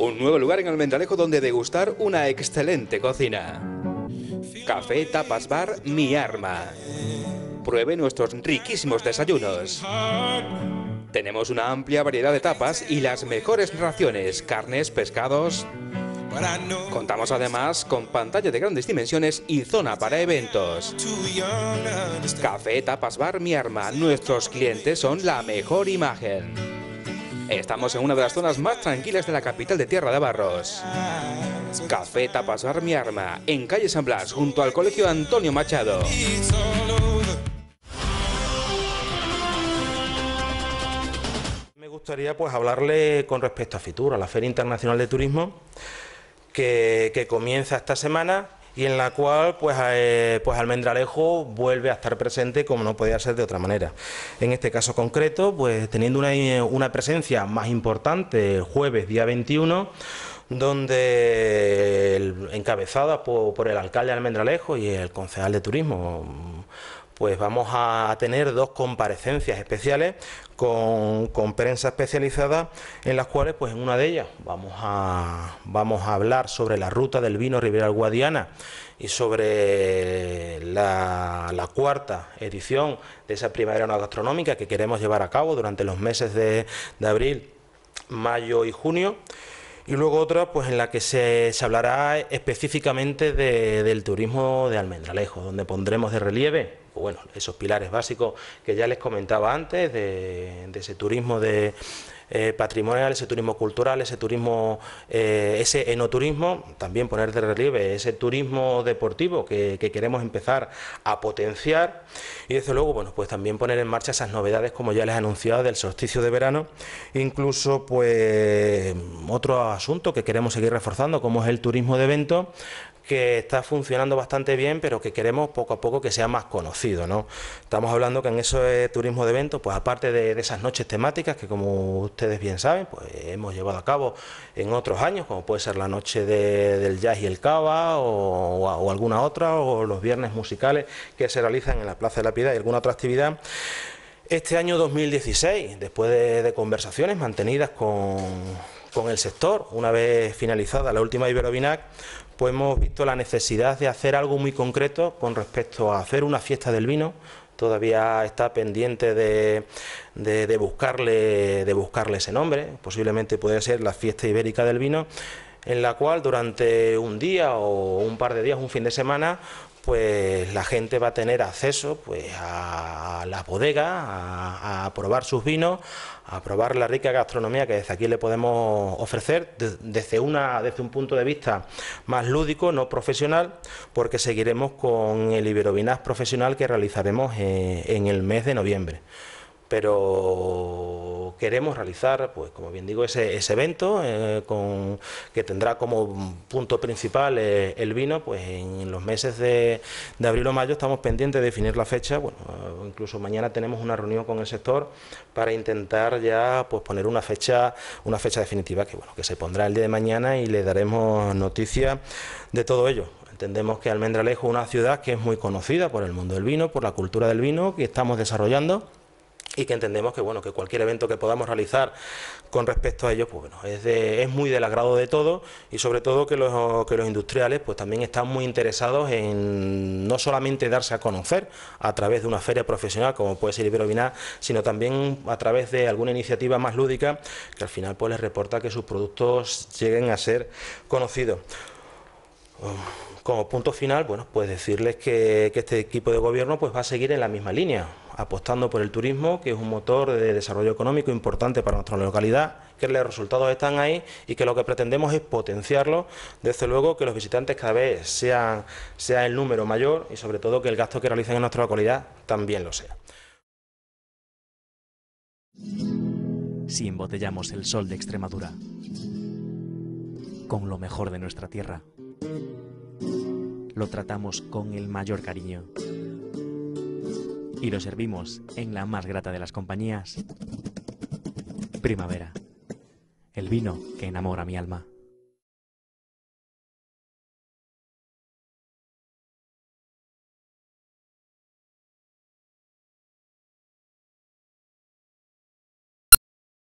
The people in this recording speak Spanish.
un nuevo lugar en el Almendralejo donde degustar una excelente cocina. Café Tapas Bar Mi Arma. Pruebe nuestros riquísimos desayunos. Tenemos una amplia variedad de tapas y las mejores raciones, carnes, pescados. Contamos además con pantalla de grandes dimensiones y zona para eventos. Café Tapas Bar Mi Arma, nuestros clientes son la mejor imagen. Estamos en una de las zonas más tranquilas de la capital de Tierra de Barros. Café Tapas Mi Arma, en calle San Blas, junto al Colegio Antonio Machado. Me gustaría pues hablarle con respecto a Fitur, a la Feria Internacional de Turismo, que comienza esta semana y en la cual pues, eh, pues Almendralejo vuelve a estar presente como no podía ser de otra manera. En este caso concreto, pues teniendo una, eh, presencia más importante el jueves día 21, donde encabezada por, el alcalde de Almendralejo y el concejal de turismo, pues vamos a tener dos comparecencias especiales con, prensa especializada, en las cuales, pues en una de ellas vamos a, vamos a hablar sobre la ruta del vino Ribera Guadiana y sobre la, cuarta edición de esa primavera no gastronómica que queremos llevar a cabo durante los meses de, abril, mayo y junio y luego otra pues en la que se, se hablará específicamente del turismo de Almendralejo, donde pondremos de relieve bueno, esos pilares básicos que ya les comentaba antes, de ese turismo de eh, patrimonial, ese turismo cultural, ese turismo, eh, ese enoturismo, también poner de relieve ese turismo deportivo que, queremos empezar a potenciar y desde luego, bueno, pues también poner en marcha esas novedades como ya les he anunciado del solsticio de verano, incluso pues otro asunto que queremos seguir reforzando como es el turismo de eventos que está funcionando bastante bien, pero que queremos poco a poco que sea más conocido, ¿no? Estamos hablando que en ese turismo de eventos, pues aparte de, de esas noches temáticas que como usted ustedes bien saben, pues hemos llevado a cabo en otros años, como puede ser la noche del jazz y el cava o, alguna otra, o los viernes musicales que se realizan en la Plaza de la Piedad y alguna otra actividad. Este año 2016, después de, conversaciones mantenidas con, con el sector, una vez finalizada la última Iberovinac, pues hemos visto la necesidad de hacer algo muy concreto con respecto a hacer una fiesta del vino, todavía está pendiente de, de, buscarle, de buscarle ese nombre, posiblemente puede ser la fiesta ibérica del vino en la cual durante un día o un par de días, un fin de semana, pues la gente va a tener acceso pues, a las bodegas, a, probar sus vinos, a probar la rica gastronomía que desde aquí le podemos ofrecer desde, una, desde un punto de vista más lúdico, no profesional, porque seguiremos con el Iberovinas profesional que realizaremos eh, en el mes de noviembre pero queremos realizar, pues como bien digo, ese, evento eh, que tendrá como punto principal eh, el vino, pues en los meses de, de, abril o mayo estamos pendientes de definir la fecha, bueno, eh, incluso mañana tenemos una reunión con el sector para intentar ya pues poner una fecha, una fecha definitiva que bueno, que se pondrá el día de mañana y le daremos noticia de todo ello. Entendemos que Almendralejo es una ciudad que es muy conocida por el mundo del vino, por la cultura del vino que estamos desarrollando y que entendemos que bueno que cualquier evento que podamos realizar con respecto a ellos pues bueno es, es muy del agrado de todos y sobre todo que los que los industriales pues también están muy interesados en no solamente darse a conocer a través de una feria profesional como puede ser Iberoviná sino también a través de alguna iniciativa más lúdica que al final pues les reporta que sus productos lleguen a ser conocidos como punto final, bueno, pues decirles que, este equipo de gobierno pues va a seguir en la misma línea, apostando por el turismo, que es un motor de desarrollo económico importante para nuestra localidad, que los resultados están ahí y que lo que pretendemos es potenciarlo, desde luego que los visitantes cada vez sean, sea el número mayor y sobre todo que el gasto que realicen en nuestra localidad también lo sea. Si embotellamos el sol de Extremadura con lo mejor de nuestra tierra, lo tratamos con el mayor cariño. Y lo servimos en la más grata de las compañías. Primavera. El vino que enamora mi alma.